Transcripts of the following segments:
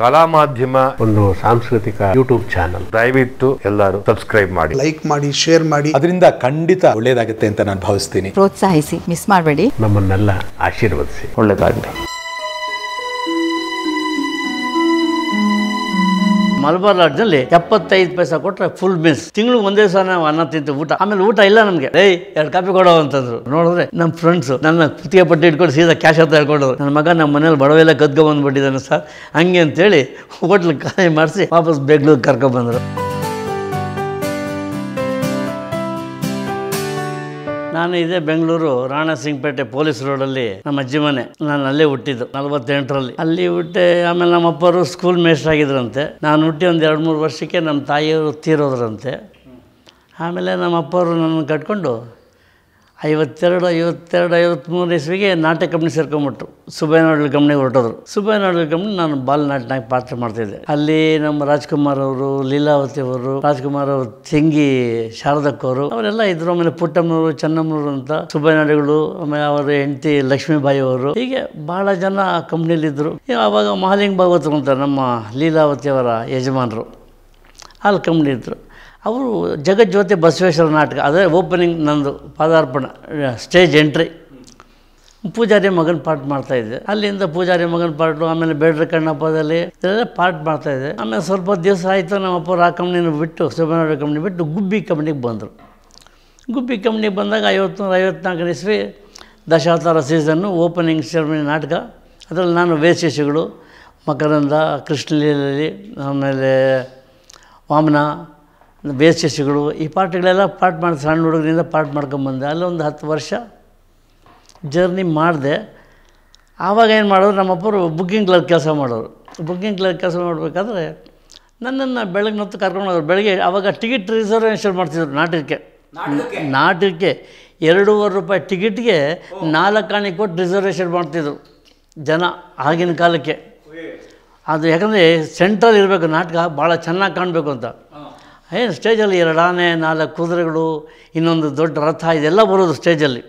ಕಲಾ ಮಾಧ್ಯಮ ಒಂದು ಸಾಂಸ್ಕೃತಿಕ ಯೂಟ್ಯೂಬ್ ಚಾನಲ್ ದಯವಿಟ್ಟು ಎಲ್ಲರೂ ಸಬ್ಸ್ಕ್ರೈಬ್ ಮಾಡಿ ಲೈಕ್ ಮಾಡಿ ಶೇರ್ ಮಾಡಿ ಅದರಿಂದ ಖಂಡಿತ ಒಳ್ಳೇದಾಗುತ್ತೆ ಅಂತ ನಾನು ಭಾವಿಸ್ತೀನಿ ಪ್ರೋತ್ಸಾಹಿಸಿ ಮಿಸ್ ಮಾಡಬೇಡಿ ನಮ್ಮನ್ನೆಲ್ಲ ಆಶೀರ್ವದಿಸಿ ಒಳ್ಳೇದಾಗಲಿ ಮಲಬಾರ್ ನಲ್ಲಿ ಎಪ್ಪತ್ತೈದು ಪೈಸಾ ಕೊಟ್ಟರೆ ಫುಲ್ ಮೀಲ್ಸ್ ತಿಂಗಳು ಒಂದೇ ಸಲ ನಾವು ಅನ್ನ ತಿಂತೀವಿ ಊಟ ಆಮೇಲೆ ಊಟ ಇಲ್ಲ ನಮಗೆ ಏಯ್ ಎರಡು ಕಾಪಿ ಕೊಡೋ ಅಂತಂದ್ರು ನೋಡಿದ್ರೆ ನಮ್ಮ ಫ್ರೆಂಡ್ಸ್ ನನ್ನ ಕುತ್ತಿಗೆ ಪಟ್ಟಿ ಇಟ್ಕೊಂಡು ಸೀದಾ ಕ್ಯಾಶ್ ಅಂತ ಹೇಳ್ಕೊಂಡ್ರು ನನ್ನ ಮಗ ನಮ್ಮ ಮನೇಲಿ ಬಡವೆಲ್ಲ ಗದ್ಗ ಬಂದ್ಬಿಟ್ಟಿದ್ದಾನೆ ಸರ್ ಹಂಗೆ ಅಂತೇಳಿ ಹೋಟ್ಲಿಗೆ ಖಾಲಿ ಮಾಡಿಸಿ ವಾಪಸ್ ಬೆಂಗ್ಳೂರಿಗೆ ಕರ್ಕೊಂಡ್ಬಂದರು ನಾನು ಇದೇ ಬೆಂಗಳೂರು ರಾಣಾಸಿಂಗ್ಪೇಟೆ ಪೊಲೀಸ್ ರೋಡಲ್ಲಿ ನಮ್ಮ ಅಜ್ಜಿ ಮನೆ ನಾನು ಅಲ್ಲೇ ಹುಟ್ಟಿದ್ದು ನಲವತ್ತೆಂಟರಲ್ಲಿ ಅಲ್ಲಿ ಹುಟ್ಟೆ ಆಮೇಲೆ ನಮ್ಮ ಅಪ್ಪರು ಸ್ಕೂಲ್ ಮೇಸ್ಟ್ ಆಗಿದ್ರಂತೆ ನಾನು ಹುಟ್ಟಿ ಒಂದು ಎರಡು ಮೂರು ವರ್ಷಕ್ಕೆ ನಮ್ಮ ತಾಯಿಯವರು ತೀರೋದ್ರಂತೆ ಆಮೇಲೆ ನಮ್ಮ ಅಪ್ಪವರು ನನ್ನನ್ನು ಕಟ್ಕೊಂಡು ಐವತ್ತೆರಡು ಐವತ್ತೆರಡು ಐವತ್ತ್ಮೂರು ಇಸ್ವಿಗೆ ನಾಟ್ಯ ಕಂಪ್ನಿ ಸೇರ್ಕೊಂಬಿಟ್ರು ಸುಬ್ಬಯ್ಯನಾಡಲ್ ಕಂಪ್ನಿಗೆ ಹೊರಟೋದ್ರು ಸುಬ್ಬಯ್ಯನಾಡಲ್ ಕಂಪ್ನಿ ನಾನು ಬಾಲ್ನಾಟ್ನಾಗ ಪಾತ್ರ ಮಾಡ್ತಿದ್ದೆ ಅಲ್ಲಿ ನಮ್ಮ ರಾಜ್ಕುಮಾರ್ ಅವರು ಲೀಲಾವತಿ ಅವರು ರಾಜ್ಕುಮಾರ್ ಅವರು ತೆಂಗಿ ಶಾರದಕ್ಕವರು ಅವರೆಲ್ಲ ಇದ್ರು ಆಮೇಲೆ ಪುಟ್ಟಮ್ಮನವರು ಚೆನ್ನಮ್ಮನವರು ಅಂತ ಸುಬ್ಬಯ್ಯನಾಡಿಗಳು ಆಮೇಲೆ ಅವರ ಹೆಂಡತಿ ಲಕ್ಷ್ಮೀಬಾಯಿ ಅವರು ಹೀಗೆ ಬಹಳ ಜನ ಆ ಕಂಪ್ನಿಯಲ್ಲಿದ್ದರು ಆವಾಗ ಮಹಾಲಿಂಗ್ ಭಾಗವತ್ ಅಂತ ನಮ್ಮ ಲೀಲಾವತಿ ಅವರ ಯಜಮಾನರು ಅಲ್ಲಿ ಕಂಪ್ನಿ ಇದ್ದರು ಅವರು ಜಗಜ್ಯೋತಿ ಬಸವೇಶ್ವರ ನಾಟಕ ಅದೇ ಓಪನಿಂಗ್ ನಂದು ಪಾದಾರ್ಪಣ ಸ್ಟೇಜ್ ಎಂಟ್ರಿ ಪೂಜಾರಿ ಮಗನ ಪಾರ್ಟ್ ಮಾಡ್ತಾಯಿದ್ದೆ ಅಲ್ಲಿಂದ ಪೂಜಾರಿ ಮಗನ ಪಾರ್ಟು ಆಮೇಲೆ ಬೇಡ್ರ ಕಣ್ಣಪ್ಪದಲ್ಲಿ ಇದೆಲ್ಲ ಪಾರ್ಟ್ ಮಾಡ್ತಾಯಿದ್ದೆ ಆಮೇಲೆ ಸ್ವಲ್ಪ ದಿವಸ ಆಯಿತು ನಮ್ಮಪ್ಪ ಆ ಕಂಪ್ನಿನ ಬಿಟ್ಟು ಸುಬ್ರಹ್ಮಣ್ಯ ಕಂಪ್ನಿ ಬಿಟ್ಟು ಗುಬ್ಬಿ ಕಂಪ್ನಿಗೆ ಬಂದರು ಗುಬ್ಬಿ ಕಂಪ್ನಿಗೆ ಬಂದಾಗ ಐವತ್ತು ಐವತ್ನಾಲ್ಕನೇ ಇಸ್ವಿ ದಶಾವತಾರ ಸೀಸನ್ನು ಓಪನಿಂಗ್ ಸೆರೆಮನಿ ನಾಟಕ ಅದರಲ್ಲಿ ನಾನು ವೇಶಿಷಗಳು ಮಕರಂದ ಕೃಷ್ಣಲೀಲಲ್ಲಿ ಆಮೇಲೆ ವಾಮನ ಬೇಸ್ ಈ ಪಾರ್ಟ್ಗಳೆಲ್ಲ ಪಾರ್ಟ್ ಮಾಡಿ ಸಣ್ಣ ಹುಡುಗರಿಂದ ಪಾರ್ಟ್ ಮಾಡ್ಕೊಂಬಂದೆ ಅಲ್ಲೊಂದು ಹತ್ತು ವರ್ಷ ಜರ್ನಿ ಮಾಡಿದೆ ಆವಾಗ ಏನು ಮಾಡೋರು ನಮ್ಮಪ್ಪರು ಬುಕ್ಕಿಂಗ್ ಕ್ಲರ್ಕ್ ಕೆಲಸ ಮಾಡೋರು ಬುಕ್ಕಿಂಗ್ ಕ್ಲರ್ಕ್ ಕೆಲಸ ಮಾಡಬೇಕಾದ್ರೆ ನನ್ನನ್ನು ಬೆಳಗ್ಗೆ ಹೊತ್ತು ಕರ್ಕೊಂಡು ಹೋದ್ರು ಬೆಳಗ್ಗೆ ಆವಾಗ ಟಿಕೆಟ್ ರಿಸರ್ವೇಷನ್ ಮಾಡ್ತಿದ್ರು ನಾಟಕಕ್ಕೆ ನಾಟಕಕ್ಕೆ ಎರಡೂವರೆ ರೂಪಾಯಿ ಟಿಕೆಟ್ಗೆ ನಾಲ್ಕು ನಾಲ್ಕಾಣೆ ಕೊಟ್ಟು ರಿಸರ್ವೇಷನ್ ಮಾಡ್ತಿದ್ರು ಜನ ಆಗಿನ ಕಾಲಕ್ಕೆ ಅದು ಯಾಕಂದರೆ ಸೆಂಟ್ರಲ್ ಇರಬೇಕು ನಾಟಕ ಭಾಳ ಚೆನ್ನಾಗಿ ಕಾಣಬೇಕು ಅಂತ ಏನು ಸ್ಟೇಜಲ್ಲಿ ಎರಡು ಆನೆ ನಾಲ್ಕು ಕುದುರೆಗಳು ಇನ್ನೊಂದು ದೊಡ್ಡ ರಥ ಇದೆಲ್ಲ ಬರೋದು ಸ್ಟೇಜಲ್ಲಿ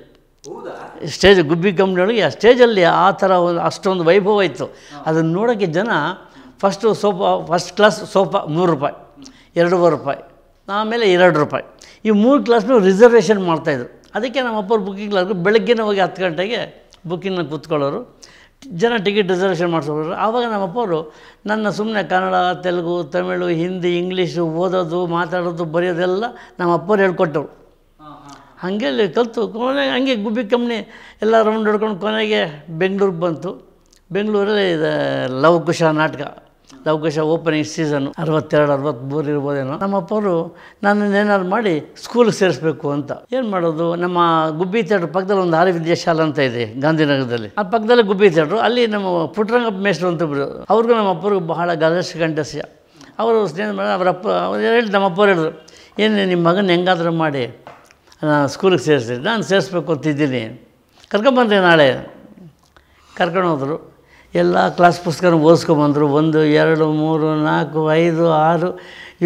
ಸ್ಟೇಜ್ ಗುಬ್ಬಿ ಕಂಪ್ನಿಯೊಳಗೆ ಆ ಸ್ಟೇಜಲ್ಲಿ ಆ ಥರ ಒಂದು ಅಷ್ಟೊಂದು ವೈಭವ ಇತ್ತು ಅದನ್ನು ನೋಡೋಕ್ಕೆ ಜನ first sofa first class sofa ನೂರು ರೂಪಾಯಿ ಎರಡೂವರೆ ರೂಪಾಯಿ ಆಮೇಲೆ ಎರಡು ರೂಪಾಯಿ ಈ ಮೂರು ಕ್ಲಾಸ್ನೂ ರಿಸರ್ವೇಷನ್ ಮಾಡ್ತಾಯಿದ್ರು ಅದಕ್ಕೆ ನಮ್ಮ ಅಪ್ಪರು ಬುಕ್ಕಿಂಗ್ ಕ್ಲಾಸ್ ಬೆಳಗ್ಗೆ ಹೋಗಿ ಹತ್ತು ಗಂಟೆಗೆ ಬುಕ್ಕಿಂಗ್ನ ಕೂತ್ಕೊಳ್ಳೋರು ಜನ ಟಿಕೆಟ್ ರಿಸರ್ವೇಷನ್ ಮಾಡಿಸ್ಕೊಬಿಟ್ರು ಆವಾಗ ನಮ್ಮಪ್ಪವರು ನನ್ನ ಸುಮ್ಮನೆ ಕನ್ನಡ ತೆಲುಗು ತಮಿಳು ಹಿಂದಿ ಇಂಗ್ಲೀಷು ಓದೋದು ಮಾತಾಡೋದು ಬರೆಯೋದೆಲ್ಲ ನಮ್ಮ ಅಪ್ಪವ್ರು ಹೇಳ್ಕೊಟ್ಟವ್ರು ಹಾಗೆಲ್ಲಿ ಕಲಿತು ಕೊನೆಗೆ ಹಂಗೆ ಗುಬ್ಬಿ ಕಂಪ್ನಿ ಎಲ್ಲ ರೌಂಡ್ ಹೊಡ್ಕೊಂಡು ಕೊನೆಗೆ ಬೆಂಗಳೂರಿಗೆ ಬಂತು ಬೆಂಗಳೂರಲ್ಲಿ ಇದು ಕುಶ ನಾಟಕ ಅವಕಾಶ ಓಪನಿಂಗ್ ಸೀಸನ್ ಅರವತ್ತೆರಡು ಅರವತ್ತ್ಮೂರು ಇರ್ಬೋದೇನೋ ನಮ್ಮಪ್ಪವರು ಏನಾದ್ರು ಮಾಡಿ ಸ್ಕೂಲಿಗೆ ಸೇರಿಸ್ಬೇಕು ಅಂತ ಏನು ಮಾಡೋದು ನಮ್ಮ ಗುಬ್ಬಿ ಥಿಯೇಟ್ರ್ ಪಕ್ಕದಲ್ಲಿ ಒಂದು ಆರ್ಯ ವಿದ್ಯಾಶಾಲೆ ಅಂತ ಇದೆ ಗಾಂಧಿನಗರದಲ್ಲಿ ಆ ಪಕ್ಕದಲ್ಲಿ ಗುಬ್ಬಿ ಥಿಯೇಟ್ರ್ ಅಲ್ಲಿ ನಮ್ಮ ಪುಟ್ಟರಂಗ ಮೇಷ್ಟ್ರು ಅಂತ ಅವ್ರಿಗೂ ನಮ್ಮ ಬಹಳ ಗದರ್ಶ ಗಂಟಸ್ಯ ಅವರು ಸ್ನೇಹ ಮಾಡಿ ಅವರಪ್ಪ ಅವ್ರು ಹೇಳಿ ನಮ್ಮ ಅಪ್ಪರು ಹೇಳಿದ್ರು ಏನು ನಿಮ್ಮ ಮಗನ ಹೆಂಗಾದರೂ ಮಾಡಿ ನಾನು ಸ್ಕೂಲಿಗೆ ಸೇರಿಸಿದ್ದೆ ನಾನು ಸೇರಿಸ್ಬೇಕು ಅಂತಿದ್ದೀನಿ ಕರ್ಕೊಂಬಂದೆ ನಾಳೆ ಕರ್ಕೊಂಡು ಹೋದರು ಎಲ್ಲ ಕ್ಲಾಸ್ ಪುಸ್ತಕನ ಓದಿಸ್ಕೊಂಬಂದರು ಒಂದು ಎರಡು ಮೂರು ನಾಲ್ಕು ಐದು ಆರು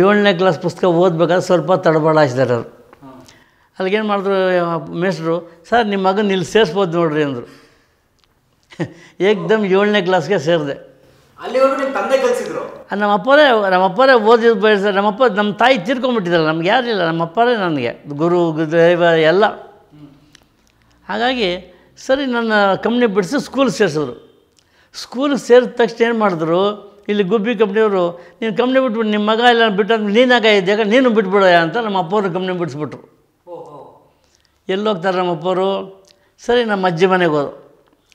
ಏಳನೇ ಕ್ಲಾಸ್ ಪುಸ್ತಕ ಓದಬೇಕಾದ್ರೆ ಸ್ವಲ್ಪ ಹಾಕಿದ್ದಾರೆ ಅವರು ಅಲ್ಲಿಗೇನು ಮಾಡಿದ್ರು ಮೇಸ್ಟ್ರು ಸರ್ ನಿಮ್ಮ ಮಗನ ಇಲ್ಲಿ ಸೇರಿಸ್ಬೋದು ನೋಡ್ರಿ ಅಂದರು ಏಕ್ದಮ್ ಏಳನೇ ಕ್ಲಾಸ್ಗೆ ಸೇರಿದೆ ನಮ್ಮ ಅಪ್ಪರೇ ನಮ್ಮ ಅಪ್ಪರೇ ಓದಿದ್ದು ನಮ್ಮ ನಮ್ಮಪ್ಪ ನಮ್ಮ ತಾಯಿ ತೀರ್ಕೊಂಡ್ಬಿಟ್ಟಿದ್ದಾರೆ ನಮ್ಗೆ ಯಾರಿಲ್ಲ ನಮ್ಮ ಅಪ್ಪರೇ ನನಗೆ ಗುರು ದೈವ ಎಲ್ಲ ಹಾಗಾಗಿ ಸರಿ ನನ್ನ ಕಂಪ್ನಿ ಬಿಡಿಸಿ ಸ್ಕೂಲ್ ಸೇರಿಸಿದ್ರು ಸ್ಕೂಲ್ ಸೇರಿದ ತಕ್ಷಣ ಏನು ಮಾಡಿದ್ರು ಇಲ್ಲಿ ಗುಬ್ಬಿ ಕಂಪ್ನಿಯವರು ನೀನು ಕಂಪ್ನಿ ಬಿಟ್ಬಿಟ್ಟು ನಿಮ್ಮ ಮಗ ಇಲ್ಲ ಬಿಟ್ಟು ನೀನಾಗ ಇದ್ದಾಗ ನೀನು ಬಿಟ್ಬಿಡ ಅಂತ ನಮ್ಮ ಅಪ್ಪವ್ರು ಕಂಪ್ನಿ ಬಿಡಿಸ್ಬಿಟ್ರು ಎಲ್ಲೋಗ್ತಾರೆ ನಮ್ಮ ಅಪ್ಪವರು ಸರಿ ನಮ್ಮ ಅಜ್ಜಿ ಮನೆಗೆ ಹೋದರು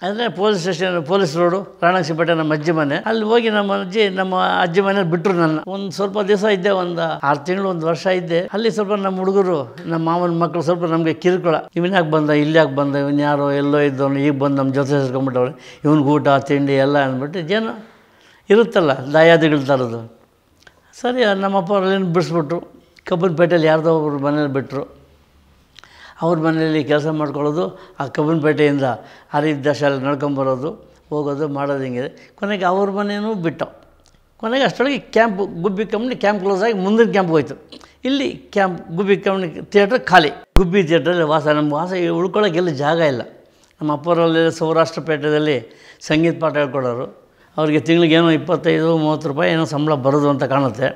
ಅಂದರೆ ಪೊಲೀಸ್ ಸ್ಟೇಷನ್ ಪೊಲೀಸ್ ರೋಡು ಪೇಟೆ ನಮ್ಮ ಅಜ್ಜಿ ಮನೆ ಅಲ್ಲಿ ಹೋಗಿ ನಮ್ಮ ಅಜ್ಜಿ ನಮ್ಮ ಅಜ್ಜಿ ಮನೇಲಿ ಬಿಟ್ಟರು ನನ್ನ ಒಂದು ಸ್ವಲ್ಪ ದಿವಸ ಇದ್ದೆ ಒಂದು ಆರು ತಿಂಗಳು ಒಂದು ವರ್ಷ ಇದ್ದೆ ಅಲ್ಲಿ ಸ್ವಲ್ಪ ನಮ್ಮ ಹುಡುಗರು ನಮ್ಮ ಮಾವನ ಮಕ್ಕಳು ಸ್ವಲ್ಪ ನಮಗೆ ಕಿರುಕುಳ ಯಾಕೆ ಬಂದ ಯಾಕೆ ಬಂದ ಇವನು ಯಾರೋ ಎಲ್ಲೋ ಇದ್ದವನು ಈಗ ಬಂದು ನಮ್ಮ ಜೊತೆ ಸೇರ್ಕೊಂಬಿಟ್ಟವ್ರೆ ಇವ್ನಿಗೆ ಊಟ ತಿಂಡಿ ಎಲ್ಲ ಅಂದ್ಬಿಟ್ಟು ಜನ ಇರುತ್ತಲ್ಲ ದಾಯಾದಿಗಳು ತರೋದು ಸರಿ ನಮ್ಮಪ್ಪ ಅವ್ರಲ್ಲಿ ಬಿಡಿಸ್ಬಿಟ್ರು ಪೇಟೆಯಲ್ಲಿ ಯಾರ್ದೋ ಒಬ್ಬರು ಮನೇಲಿ ಬಿಟ್ಟರು ಅವ್ರ ಮನೆಯಲ್ಲಿ ಕೆಲಸ ಮಾಡ್ಕೊಳ್ಳೋದು ಆ ಕಬ್ಬನಪೇಟೆಯಿಂದ ಹರಿದ ಶಾಲೆ ನಡ್ಕೊಂಬರೋದು ಹೋಗೋದು ಮಾಡೋದು ಹಿಂಗಿದೆ ಕೊನೆಗೆ ಅವ್ರ ಮನೆಯೂ ಬಿಟ್ಟು ಕೊನೆಗೆ ಅಷ್ಟೊಳಗೆ camp Gubbi company camp close ಆಗಿ ಮುಂದಿನ ಕ್ಯಾಂಪ್ ಹೋಯ್ತು ಇಲ್ಲಿ ಕ್ಯಾಂಪ್ ಗುಬ್ಬಿ ಕಂಪ್ನಿ ಥಿಯೇಟ್ರ್ ಖಾಲಿ ಗುಬ್ಬಿ ಥಿಯೇಟ್ರಲ್ಲಿ ವಾಸ ನಮ್ಮ ವಾಸ ಉಳ್ಕೊಳ್ಳೋಕೆ ಎಲ್ಲ ಜಾಗ ಇಲ್ಲ ನಮ್ಮ ಅಪ್ಪರಲ್ಲಿ ಸೌರಾಷ್ಟ್ರ ಸಂಗೀತ ಪಾಠ ಹೇಳ್ಕೊಡೋರು ಅವರಿಗೆ ತಿಂಗಳಿಗೇನೋ ಇಪ್ಪತ್ತೈದು ಮೂವತ್ತು ರೂಪಾಯಿ ಏನೋ ಸಂಬಳ ಬರೋದು ಅಂತ ಕಾಣುತ್ತೆ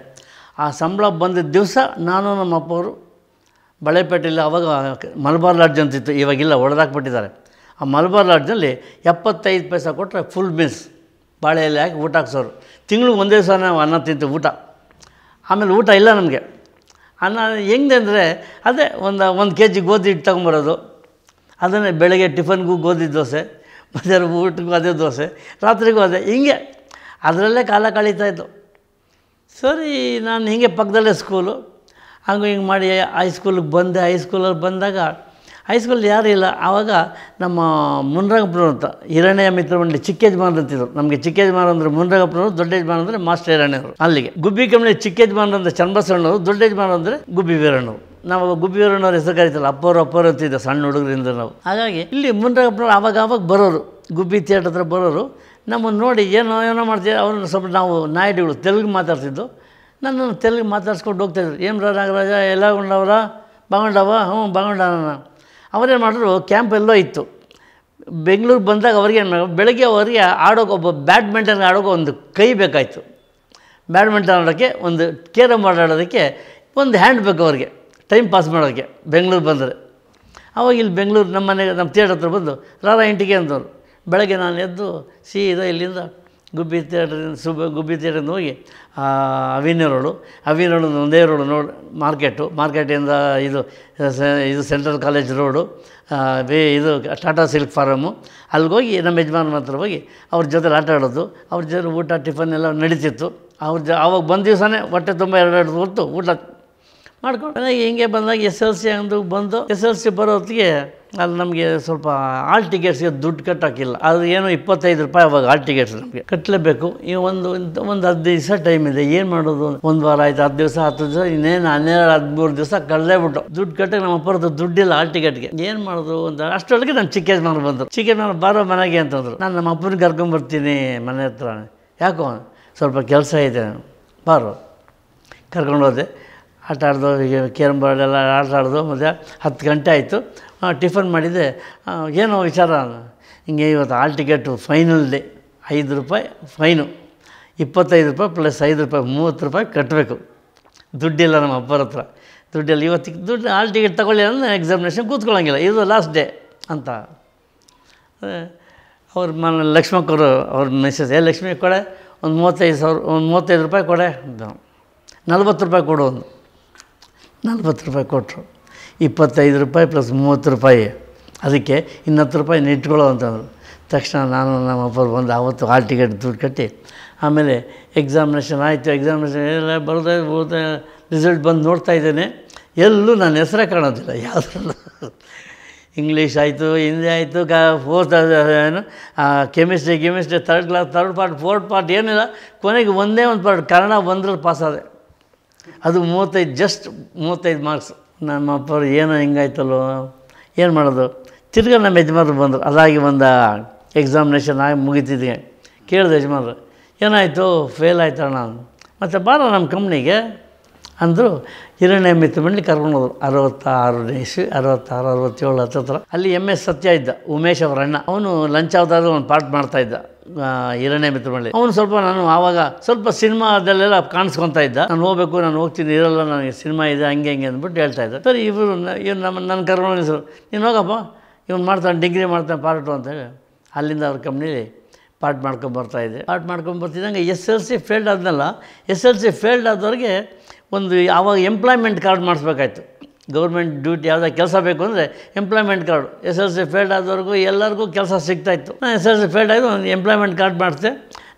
ಆ ಸಂಬಳ ಬಂದ ದಿವಸ ನಾನು ನಮ್ಮ ಅಪ್ಪವರು ಬಳೆಪೇಟೆಯಲ್ಲಿ ಅವಾಗ ಮಲಬಾರ್ ಲಾಡ್ಜ್ ಅಂತಿತ್ತು ಇವಾಗಿಲ್ಲ ಒಡೆದಾಕ್ಬಿಟ್ಟಿದ್ದಾರೆ ಆ ಮಲಬಾರ್ ಲಾಡ್ಜಲ್ಲಿ ಎಪ್ಪತ್ತೈದು ಪೈಸೆ ಕೊಟ್ಟರೆ ಫುಲ್ ಮೀಲ್ಸ್ ಬಾಳೆಯಲ್ಲಿ ಹಾಕಿ ಊಟ ಹಾಕ್ಸೋರು ತಿಂಗಳು ಒಂದೇ ಸಲ ನಾವು ಅನ್ನ ತಿಂತು ಊಟ ಆಮೇಲೆ ಊಟ ಇಲ್ಲ ನಮಗೆ ಅನ್ನ ಹೆಂಗೆ ಅಂದರೆ ಅದೇ ಒಂದು ಒಂದು ಕೆ ಜಿ ಗೋಧಿ ಹಿಟ್ಟು ತೊಗೊಂಬರೋದು ಅದನ್ನೇ ಬೆಳಗ್ಗೆ ಟಿಫನ್ಗೂ ಗೋಧಿ ದೋಸೆ ಮಧ್ಯಾಹ್ನ ಊಟಕ್ಕೂ ಅದೇ ದೋಸೆ ರಾತ್ರಿಗೂ ಅದೇ ಹಿಂಗೆ ಅದರಲ್ಲೇ ಕಾಲ ಕಳೀತಾಯಿತ್ತು ಸರಿ ನಾನು ಹೀಗೆ ಪಕ್ಕದಲ್ಲೇ ಸ್ಕೂಲು ಹಂಗೆ ಹಿಂಗೆ ಮಾಡಿ ಹೈಸ್ಕೂಲಿಗೆ ಬಂದೆ ಹೈಸ್ಕೂಲಲ್ಲಿ ಬಂದಾಗ ಹೈಸ್ಕೂಲ್ ಯಾರೂ ಇಲ್ಲ ಆವಾಗ ನಮ್ಮ ಮುನ್ರಂಗಪ್ಪನವ್ರು ಅಂತ ಹಿರಣ್ಯ ಮಿತ್ರ ಚಿಕ್ಕ ಯಜಮಾನ್ ಅಂತಿದ್ರು ನಮಗೆ ಚಿಕ್ಕ ಯಜಮಾನ್ ಅಂದರೆ ಮುನ್ರಾಗಪ್ಪನವರು ದೊಡ್ಡ ಯಜಮಾನ್ ಅಂದರೆ ಮಾಸ್ಟರ್ ಹಿರಣ್ಯವರು ಅಲ್ಲಿಗೆ ಗುಬ್ಬಿ ಕಂಬಳಿ ಚಿಕ್ಕ ಯಜಮಾನ್ ಅಂದರೆ ಚನ್ನಬಸಣ್ಣವರು ದೊಡ್ಡ ಯಜಮಾನ್ ಅಂದರೆ ಗುಬ್ಬಿ ವೀರಣ್ಣವರು ನಾವು ಗುಬ್ಬಿ ವೀರಣ್ಣವ್ರ ಹೆಸರು ಕರೀತಲ್ಲ ಅಪ್ಪವರು ಅಪ್ಪವರು ಅಂತಿದ್ದೆ ಸಣ್ಣ ಹುಡುಗರಿಂದ ನಾವು ಹಾಗಾಗಿ ಇಲ್ಲಿ ಮುನ್ರಂಗಪ್ಪನವ್ರು ಆವಾಗ ಆವಾಗ ಬರೋರು ಗುಬ್ಬಿ ಥಿಯೇಟರ್ ಹತ್ರ ಬರೋರು ನಮ್ಮನ್ನು ನೋಡಿ ಏನೋ ಏನೋ ಮಾಡ್ತೀವಿ ಅವ್ರನ್ನ ಸ್ವಲ್ಪ ನಾವು ನಾಯ್ಡುಗಳು ತೆಲುಗು ಮಾತಾಡ್ತಿದ್ದು ನನ್ನನ್ನು ತೆಲುಗು ಮಾತಾಡ್ಸ್ಕೊಂಡು ಹೋಗ್ತಾಯಿದ್ರು ಏನು ರಾ ನಾಗರಾಜ ಎಲ್ಲ ಉಂಡವರ ಬಾಗೊಂಡವ ಹ್ಞೂ ಬಾಗೊಂಡನ ಅವರೇನು ಮಾಡಿದ್ರು ಕ್ಯಾಂಪ್ ಎಲ್ಲೋ ಇತ್ತು ಬೆಂಗಳೂರು ಬಂದಾಗ ಅವ್ರಿಗೆ ಏನು ಬೆಳಗ್ಗೆ ಅವರಿಗೆ ಆಡೋಕೆ ಒಬ್ಬ ಬ್ಯಾಡ್ಮಿಂಟನ್ ಆಡೋಕೆ ಒಂದು ಕೈ ಬೇಕಾಯಿತು ಬ್ಯಾಡ್ಮಿಂಟನ್ ಆಡೋಕ್ಕೆ ಒಂದು ಕೇರಮ್ ಆಡೋದಕ್ಕೆ ಒಂದು ಹ್ಯಾಂಡ್ ಬೇಕು ಅವ್ರಿಗೆ ಟೈಮ್ ಪಾಸ್ ಮಾಡೋಕ್ಕೆ ಬೆಂಗಳೂರು ಬಂದರೆ ಅವಾಗ ಇಲ್ಲಿ ಬೆಂಗಳೂರು ನಮ್ಮ ಮನೆಗೆ ನಮ್ಮ ಥಿಯೇಟರ್ ಹತ್ರ ಬಂದು ರಾರ ಇಂಟಿಗೆ ಅಂದವರು ಬೆಳಗ್ಗೆ ನಾನು ಎದ್ದು ಸೀದಾ ಇಲ್ಲಿಂದ ಗುಬ್ಬಿ ಥಿಯೇಟರ್ ಸುಬ ಗುಬ್ಬಿ ತೇಟ್ರಿಂದ ಹೋಗಿ ಅವಿನ ರೋಡು ಒಂದೇ ರೋಡು ನೋಡಿ ಮಾರ್ಕೆಟು ಮಾರ್ಕೆಟಿಂದ ಇದು ಇದು ಸೆಂಟ್ರಲ್ ಕಾಲೇಜ್ ರೋಡು ಬೇ ಇದು ಟಾಟಾ ಸಿಲ್ಕ್ ಫಾರಮು ಹೋಗಿ ನಮ್ಮ ಯಜಮಾನ್ ಮಾತ್ರ ಹೋಗಿ ಅವ್ರ ಜೊತೆ ಆಟ ಆಡೋದು ಅವ್ರ ಜೊತೆ ಊಟ ಟಿಫನ್ ಎಲ್ಲ ನಡೀತಿತ್ತು ಅವ್ರ ಜ ಅವಾಗ ಬಂದ ದಿವಸನೇ ಹೊಟ್ಟೆ ತುಂಬ ಎರಡೆರಡು ಹೊತ್ತು ಊಟ ಮಾಡ್ಕೊಂಡು ಹಿಂಗೆ ಬಂದಾಗ ಎಸ್ ಎಲ್ ಸಿ ಅಂದು ಬಂದು ಎಸ್ ಎಲ್ ಸಿ ಬರೋ ಹೊತ್ತಿಗೆ ಅಲ್ಲಿ ನಮಗೆ ಸ್ವಲ್ಪ ಆಲ್ ಟಿಕೆಟ್ಸ್ಗೆ ದುಡ್ಡು ಕಟ್ಟಾಕಿಲ್ಲ ಅದು ಏನೋ ಇಪ್ಪತ್ತೈದು ರೂಪಾಯಿ ಅವಾಗ ಹಾಲ್ ಟಿಕೆಟ್ಸ್ ನಮಗೆ ಕಟ್ಟಲೇಬೇಕು ಈ ಒಂದು ಒಂದು ಹತ್ತು ದಿವಸ ಟೈಮ್ ಇದೆ ಏನು ಮಾಡೋದು ಒಂದು ವಾರ ಆಯ್ತು ಹತ್ತು ದಿವಸ ಹತ್ತು ದಿವಸ ಇನ್ನೇನು ಹನ್ನೆರಡು ಹದಿಮೂರು ದಿವಸ ಬಿಟ್ಟು ದುಡ್ಡು ಕಟ್ಟಕ್ಕೆ ನಮ್ಮ ಅಪ್ಪರದ್ದು ದುಡ್ಡಿಲ್ಲ ಆಲ್ ಟಿಕೆಟ್ಗೆ ಏನು ಮಾಡೋದು ಅಂತ ಅಷ್ಟೊಳಗೆ ನಾನು ಚಿಕ್ಕೇಜ್ನವ್ರು ಬಂದರು ಚಿಕ್ಕೇಜ್ನವ್ರು ಬಾರೋ ಮನೆಗೆ ಅಂತಂದರು ನಾನು ನಮ್ಮ ಅಪ್ಪನ ಕರ್ಕೊಂಬರ್ತೀನಿ ಮನೆ ಹತ್ರ ಯಾಕೋ ಸ್ವಲ್ಪ ಕೆಲಸ ಇದೆ ಬಾರೋ ಕರ್ಕೊಂಡು ಹೋದೆ ಆಟ ಆಡ್ದು ಹೀಗೆ ಕೇರಮ್ ಬೋರ್ಡ್ ಎಲ್ಲ ಆಟ ಆಡ್ದು ಮತ್ತು ಹತ್ತು ಗಂಟೆ ಆಯಿತು ಟಿಫನ್ ಮಾಡಿದೆ ಏನೋ ವಿಚಾರ ಹಿಂಗೆ ಇವತ್ತು ಆಲ್ ಟಿಕೆಟು ಫೈನಲ್ ಡೇ ಐದು ರೂಪಾಯಿ ಫೈನು ಇಪ್ಪತ್ತೈದು ರೂಪಾಯಿ ಪ್ಲಸ್ ಐದು ರೂಪಾಯಿ ಮೂವತ್ತು ರೂಪಾಯಿ ಕಟ್ಟಬೇಕು ದುಡ್ಡಿಲ್ಲ ನಮ್ಮ ಅಪ್ಪರ ಹತ್ರ ದುಡ್ಡಿಲ್ಲ ಇವತ್ತಿಗೆ ದುಡ್ಡು ಆಲ್ ಟಿಕೆಟ್ ತಗೊಳ್ಳಿ ಅಂದರೆ ಎಕ್ಸಾಮಿನೇಷನ್ ಕೂತ್ಕೊಳ್ಳೋಂಗಿಲ್ಲ ಇದು ಲಾಸ್ಟ್ ಡೇ ಅಂತ ಅವ್ರ ಮನೆ ಲಕ್ಷ್ಮಕ್ಕವರು ಅವ್ರ ಮೆಸೇಜ್ ಏ ಲಕ್ಷ್ಮಿ ಕೊಡೆ ಒಂದು ಮೂವತ್ತೈದು ಸಾವಿರ ಒಂದು ಮೂವತ್ತೈದು ರೂಪಾಯಿ ಕೊಡೆ ನಲ್ವತ್ತು ರೂಪಾಯಿ ಕೊಡು ಒಂದು ನಲ್ವತ್ತು ರೂಪಾಯಿ ಕೊಟ್ಟರು ಇಪ್ಪತ್ತೈದು ರೂಪಾಯಿ ಪ್ಲಸ್ ಮೂವತ್ತು ರೂಪಾಯಿ ಅದಕ್ಕೆ ಇನ್ನು ಹತ್ತು ರೂಪಾಯಿ ನೆಟ್ಕೊಳ್ಳೋ ಅಂತಂದರು ತಕ್ಷಣ ನಾನು ನಮ್ಮಪ್ಪ ಬಂದು ಆವತ್ತು ಹಾಲ್ ಟಿಕೆಟ್ ದುಡ್ಡು ಕಟ್ಟಿ ಆಮೇಲೆ ಎಕ್ಸಾಮಿನೇಷನ್ ಆಯಿತು ಎಕ್ಸಾಮಿನೇಷನ್ ಎಲ್ಲ ಬರ್ತಾ ಓದ್ತಾ ರಿಸಲ್ಟ್ ಬಂದು ನೋಡ್ತಾ ಇದ್ದೇನೆ ಎಲ್ಲೂ ನನ್ನ ಹೆಸರೇ ಕಾಣೋದಿಲ್ಲ ಯಾವುದ್ರಲ್ಲ ಇಂಗ್ಲೀಷ್ ಆಯಿತು ಹಿಂದಿ ಆಯಿತು ಕಾ ಫೋರ್ತ್ ಏನು chemistry chemistry third class third part fourth part ಏನಿಲ್ಲ ಕೊನೆಗೆ ಒಂದೇ ಒಂದು ಪಾರ್ಟ್ ಕನ್ನಡ ಒಂದ್ರಲ್ಲಿ ಪಾಸಾದೆ ಅದು ಮೂವತ್ತೈದು ಜಸ್ಟ್ ಮೂವತ್ತೈದು ಮಾರ್ಕ್ಸ್ ನಮ್ಮ ಅಪ್ಪವ್ರು ಏನೋ ಹಿಂಗಾಯ್ತಲ್ಲೋ ಏನು ಮಾಡೋದು ತಿರ್ಗ ನಮ್ಮ ಯಜಮಾನರು ಬಂದರು ಅದಾಗಿ ಬಂದ ಎಕ್ಸಾಮಿನೇಷನ್ ಆಗಿ ಮುಗಿತಿದ್ದೆ ಕೇಳಿದೆ ಯಜಮಾನರು ಏನಾಯಿತು ಫೇಲ್ ಅಣ್ಣ ಮತ್ತು ಬಾರ ನಮ್ಮ ಕಂಪ್ನಿಗೆ ಅಂದರು ಹಿರಣ್ಯ ಮಿತ್ರ ಮಂಡಳಿ ಕರ್ಕೊಂಡು ಹೋದರು ಅರವತ್ತಾರು ಇಸ್ವಿ ಅರವತ್ತಾರು ಅರವತ್ತೇಳು ಹತ್ತತ್ರ ಅಲ್ಲಿ ಎಮ್ ಎಸ್ ಸತ್ಯ ಇದ್ದ ಉಮೇಶ್ ಅವರ ಅಣ್ಣ ಅವನು ಲಂಚಾವತಾರದ ಒಂದು ಪಾರ್ಟ್ ಮಾಡ್ತಾಯಿದ್ದ ಹಿರಣ್ಯ ಮಿತ್ರಮಳ್ಳಿ ಅವನು ಸ್ವಲ್ಪ ನಾನು ಆವಾಗ ಸ್ವಲ್ಪ ಸಿನಿಮಾದಲ್ಲೆಲ್ಲ ಕಾಣಿಸ್ಕೊತಾ ಇದ್ದ ನಾನು ಹೋಗ್ಬೇಕು ನಾನು ಹೋಗ್ತೀನಿ ಇರಲ್ಲ ನನಗೆ ಸಿನಿಮಾ ಇದೆ ಹಂಗೆ ಹಂಗೆ ಅಂದ್ಬಿಟ್ಟು ಹೇಳ್ತಾ ಇದ್ದ ಸರಿ ಇವರು ಇವ್ರು ನಮ್ಮ ನನ್ನ ಕರ್ಕೊಂಡು ಸರ್ ನೀನು ಹೋಗಪ್ಪ ಇವನು ಮಾಡ್ತಾನೆ ಡಿಗ್ರಿ ಮಾಡ್ತಾನೆ ಪಾರ್ಟು ಅಂತೇಳಿ ಅಲ್ಲಿಂದ ಅವ್ರ ಕಂಪ್ನೀಲಿ ಪಾರ್ಟ್ ಮಾಡ್ಕೊಂಬರ್ತಾಯಿದ್ದೆ ಪಾರ್ಟ್ ಮಾಡ್ಕೊಂಬರ್ತಿದ್ದಂಗೆ ಎಸ್ ಎಲ್ ಸಿ ಫೇಲ್ಡ್ ಆದ್ನಲ್ಲ ಎಸ್ ಎಲ್ ಸಿ ಫೇಲ್ಡ್ ಆದವ್ರಿಗೆ ಒಂದು ಆವಾಗ ಎಂಪ್ಲಾಯ್ಮೆಂಟ್ ಕಾರ್ಡ್ ಮಾಡಿಸ್ಬೇಕಾಯ್ತು ಗೌರ್ಮೆಂಟ್ ಡ್ಯೂಟಿ ಯಾವುದೋ ಕೆಲಸ ಬೇಕು ಅಂದರೆ employment card S L C failed ಆದವರೆಗೂ ಎಲ್ಲರಿಗೂ ಕೆಲಸ ಸಿಗ್ತಾಯಿತ್ತು ನಾನು ಎಸ್ ಎಲ್ ಸಿ ಫೇಲ್ಡ್ ಆಗಿ ಒಂದು ಎಂಪ್ಲಾಯ್ಮೆಂಟ್ ಕಾರ್ಡ್ ಮಾಡಿದೆ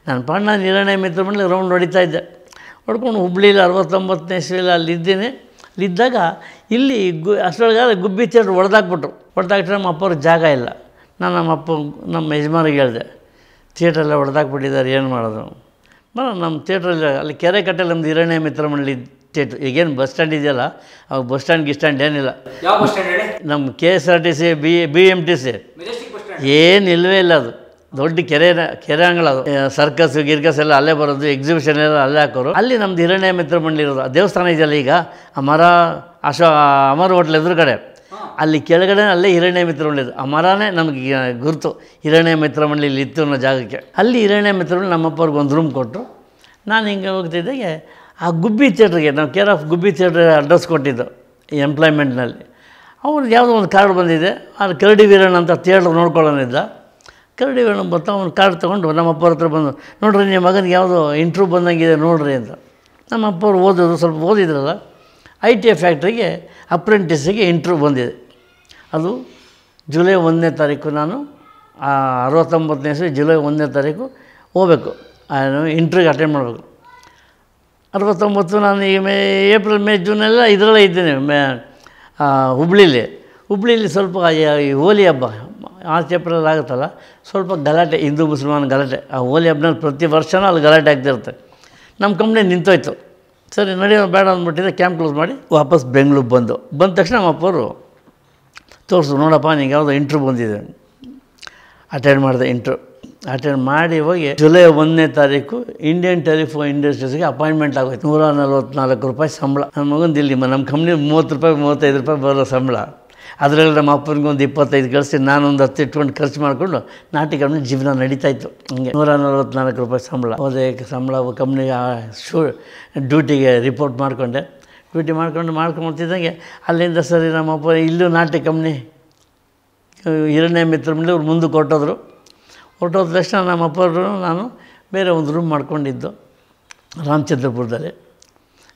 ನಾನು ಪಣ್ಣ ನಿರ್ಣಯ ಮಿತ್ರ ಮೇಲೆ ರೌಂಡ್ ಹೊಡಿತಾ ಇದ್ದೆ ಹೊಡ್ಕೊಂಡು ಹುಬ್ಳಿಲಿ ಅರವತ್ತೊಂಬತ್ತನೇ ಇಸ್ವಿಲಿ ಅಲ್ಲಿ ಇದ್ದೀನಿ ಇದ್ದಾಗ ಇಲ್ಲಿ ಗು ಅಷ್ಟೊಳಗಾದ ಗುಬ್ಬಿ ಥಿಯೇಟ್ರ್ ಹೊಡೆದಾಕ್ಬಿಟ್ರು ಹೊಡೆದಾಕ್ಟ್ರೆ ನಮ್ಮ ಅಪ್ಪವ್ರ ಜಾಗ ಇಲ್ಲ ನಾನು ನಮ್ಮ ಅಪ್ಪ ನಮ್ಮ ಯಜಮಾನಿಗೆ ಹೇಳಿದೆ ಥಿಯೇಟ್ರಲ್ಲಿ ಹೊಡೆದಾಕ್ಬಿಟ್ಟಿದ್ದಾರೆ ಏನು ಮಾಡೋದು ಬರೋ ನಮ್ಮ ಥಿಯೇಟ್ರಲ್ಲಿ ಅಲ್ಲಿ ಕೆರೆ ಕಟ್ಟೆಲಿ ನಮ್ಮದು ಹಿರಣ್ಯ ಮಿತ್ರ ಮಂಡಳಿ ಸ್ಟೇಟ್ ಈಗೇನು ಬಸ್ ಸ್ಟ್ಯಾಂಡ್ ಇದೆಯಲ್ಲ ಅವಾಗ ಬಸ್ ಸ್ಟ್ಯಾಂಡ್ ಗಿ ಸ್ಟ್ಯಾಂಡ್ ಏನಿಲ್ಲ ನಮ್ಮ K S R T C B B M T C ಏನು ಇಲ್ಲವೇ ಇಲ್ಲ ಅದು ದೊಡ್ಡ ಕೆರೆ ಕೆರೆ ಅಂಗಳ ಅದು ಸರ್ಕಸ್ ಗಿರ್ಕಸ್ ಎಲ್ಲ ಅಲ್ಲೇ ಬರೋದು ಎಕ್ಸಿಬಿಷನ್ ಎಲ್ಲ ಅಲ್ಲೇ ಹಾಕೋರು ಅಲ್ಲಿ ನಮ್ದು ಹಿರಣ್ಯ ಮಿತ್ರ ಮಂಡಳಿ ಇರೋದು ದೇವಸ್ಥಾನ ಇದೆಯಲ್ಲ ಈಗ ಅಮರ ಅಶೋ ಅಮರ ಹೋಟ್ಲ್ ಎದುರುಗಡೆ ಅಲ್ಲಿ ಕೆಳಗಡೆ ಅಲ್ಲೇ ಹಿರಣ್ಯ ಮಿತ್ರ ಮಂಡಳಿ ಆ ಮರನೇ ನಮಗೆ ಗುರುತು ಹಿರಣ್ಯ ಮಿತ್ರ ಮಂಡಳಿ ಇತ್ತು ಅನ್ನೋ ಜಾಗಕ್ಕೆ ಅಲ್ಲಿ ಹಿರಣ್ಯ ಮಿತ್ರಗಳು ನಮ್ಮಪ್ಪವ್ರಿಗೆ ಒಂದು ರೂಮ್ ಕೊಟ್ಟರು ನಾನು ಹಿಂಗೆ ಹೋಗ್ತಿದ್ದಾಗೆ ಆ ಗುಬ್ಬಿ ಥಿಯೇಟ್ರಿಗೆ ನಾವು care of Gubbi theatre address ಕೊಟ್ಟಿದ್ದು ಈ ಎಂಪ್ಲಾಯ್ಮೆಂಟ್ನಲ್ಲಿ ಅವ್ರು ಯಾವುದೋ ಒಂದು ಕಾರ್ಡ್ ಬಂದಿದೆ ಆ ಕರಡಿ ವೀರಣ್ಣ ಅಂತ ಥಿಯೇಟ್ರ್ ನೋಡ್ಕೊಳ್ಳೋನಿದ್ದ ಕರಡಿ ವೀರಣ್ಣ ಬರ್ತಾ ಅವ್ನು ಕಾರ್ಡ್ ತೊಗೊಂಡು ನಮ್ಮ ಹತ್ರ ಬಂದು ನೋಡ್ರಿ ನಿಮ್ಮ ಮಗನಿಗೆ ಯಾವುದೋ ಇಂಟ್ರೂ ಬಂದಂಗಿದೆ ನೋಡ್ರಿ ಅಂತ ನಮ್ಮ ಅಪ್ಪವ್ರು ಓದೋದು ಸ್ವಲ್ಪ ಓದಿದ್ರಲ್ಲ ಐ ಟಿ ಐ ಫ್ಯಾಕ್ಟ್ರಿಗೆ ಅಪ್ರೆಂಟಿಸಿಗೆ ಇಂಟ್ರೂ ಬಂದಿದೆ ಅದು ಜುಲೈ ಒಂದನೇ ತಾರೀಕು ನಾನು ಅರವತ್ತೊಂಬತ್ತನೇ ಇಸ್ವಿ ಜುಲೈ ಒಂದನೇ ತಾರೀಕು ಹೋಗ್ಬೇಕು ಇಂಟ್ರ್ಯೂ ಅಟೆಂಡ್ ಮಾಡಬೇಕು ಅರವತ್ತೊಂಬತ್ತು ನಾನು ಈ ಮೇ ಏಪ್ರಿಲ್ ಮೇ ಜೂನೆಲ್ಲ ಇದರಲ್ಲೇ ಇದ್ದೇನೆ ಮೇ ಹುಬ್ಳಿಲಿ ಹುಬ್ಳಿಲಿ ಸ್ವಲ್ಪ ಈ ಹೋಲಿ ಹಬ್ಬ ಮಾರ್ಚ್ ಏಪ್ರಿಲ್ ಆಗುತ್ತಲ್ಲ ಸ್ವಲ್ಪ ಗಲಾಟೆ ಹಿಂದೂ ಮುಸಲ್ಮಾನ್ ಗಲಾಟೆ ಆ ಹೋಲಿ ಹಬ್ಬನಲ್ಲಿ ಪ್ರತಿ ವರ್ಷನೂ ಅಲ್ಲಿ ಗಲಾಟೆ ಆಗ್ತಿರುತ್ತೆ ನಮ್ಮ ಕಂಪ್ನಿ ನಿಂತೋಯ್ತು ಸರಿ ನಡೆಯೋ ಬೇಡ ಅಂದ್ಬಿಟ್ಟಿದ್ದೆ ಕ್ಯಾಂಪ್ ಕ್ಲೋಸ್ ಮಾಡಿ ವಾಪಸ್ ಬೆಂಗ್ಳೂರು ಬಂದು ಬಂದ ತಕ್ಷಣ ನಮ್ಮ ಅಪ್ಪವರು ತೋರಿಸು ನೋಡಪ್ಪ ನಿಂಗೆ ಯಾವುದೋ ಇಂಟ್ರೂ ಬಂದಿದೆ ಅಟೆಂಡ್ ಮಾಡಿದೆ ಇಂಟ್ರೂ ಅಟೆಂಡ್ ಮಾಡಿ ಹೋಗಿ ಜುಲೈ ಒಂದನೇ ತಾರೀಕು ಇಂಡಿಯನ್ ಟೆಲಿಫೋನ್ ಇಂಡಸ್ಟ್ರೀಸ್ಗೆ ಅಪಾಯಿಂಟ್ಮೆಂಟ್ ಆಗೋಯ್ತು ನೂರ ನಲ್ವತ್ನಾಲ್ಕು ರೂಪಾಯಿ ಸಂಬಳ ನಮ್ಮ ಮಗನ ಮ ನಮ್ಮ ಕಂಪ್ನಿ ಮೂವತ್ತು ರೂಪಾಯಿ ಮೂವತ್ತೈದು ರೂಪಾಯಿ ಬರೋ ಸಂಬಳ ಅದರಲ್ಲಿ ನಮ್ಮ ಅಪ್ಪನಿಗೊಂದು ಇಪ್ಪತ್ತೈದು ಕಳಿಸಿ ನಾನೊಂದು ಹತ್ತು ಇಟ್ಕೊಂಡು ಖರ್ಚು ಮಾಡಿಕೊಂಡು ನಾಟಿ ಕಂಪ್ನಿ ಜೀವನ ನಡೀತಾ ಇತ್ತು ಹಂಗೆ ನೂರ ನಲ್ವತ್ನಾಲ್ಕು ರೂಪಾಯಿ ಸಂಬಳ ಹೋದೆ ಸಂಬಳ ಕಂಪ್ನಿಗೆ ಶೂ ಡ್ಯೂಟಿಗೆ ರಿಪೋರ್ಟ್ ಮಾಡಿಕೊಂಡೆ ಡ್ಯೂಟಿ ಮಾಡ್ಕೊಂಡು ಮಾಡ್ಕೊಂಬರ್ತಿದ್ದಂಗೆ ಅಲ್ಲಿಂದ ಸರಿ ಅಪ್ಪ ಇಲ್ಲೂ ನಾಟಿ ಕಂಪ್ನಿ ಹಿರಣ್ಯ ಮಿತ್ರ ಮುಂದೆ ಅವ್ರು ಮುಂದೆ ಕೊಟ್ಟೋದ್ರು ಹೊರಟೋದ ತಕ್ಷಣ ನಮ್ಮ ಅಪ್ಪರು ನಾನು ಬೇರೆ ಒಂದು ರೂಮ್ ಮಾಡ್ಕೊಂಡಿದ್ದು ರಾಮಚಂದ್ರಪುರದಲ್ಲಿ